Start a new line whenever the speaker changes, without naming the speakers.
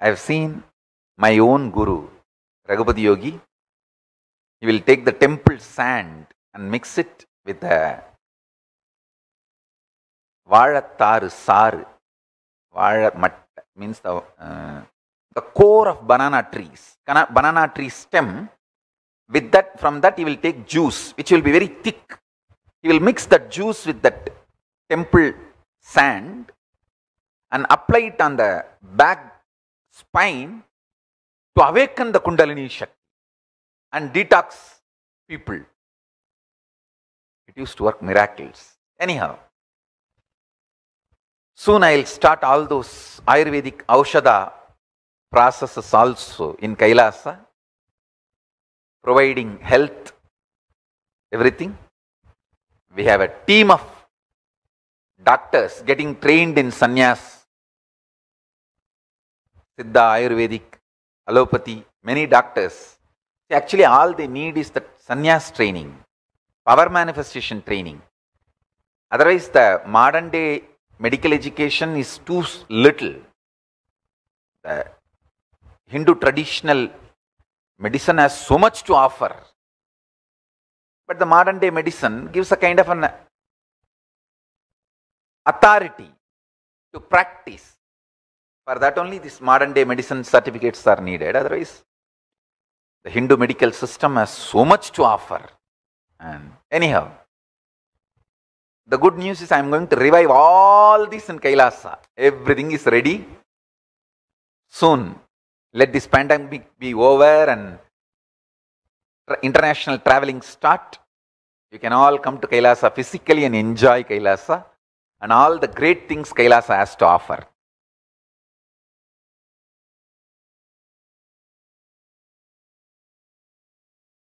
I have seen my own guru, Ragupati Yogi. He will take the temple sand and mix it with the valattaru saru. Vara means the, uh, the core of banana trees, banana tree stem. With that, from that he will take juice, which will be very thick. He will mix that juice with that temple sand and apply it on the back spine to awaken the Kundalini Shakti and detox people. It used to work miracles. Anyhow, soon I'll start all those Ayurvedic Aushadha processes also in Kailasa, providing health, everything. We have a team of doctors getting trained in sannyas Siddha, Ayurvedic, allopathy, many doctors. See, actually, all they need is the sannyas training, power manifestation training. Otherwise, the modern day medical education is too little. The Hindu traditional medicine has so much to offer. But the modern day medicine gives a kind of an authority to practice for that only these modern day medicine certificates are needed, otherwise the Hindu medical system has so much to offer. And anyhow, the good news is I am going to revive all this in Kailasa. Everything is ready. Soon, let this pandemic be over and international traveling start. You can all come to Kailasa physically and enjoy Kailasa and all the great things Kailasa has to offer.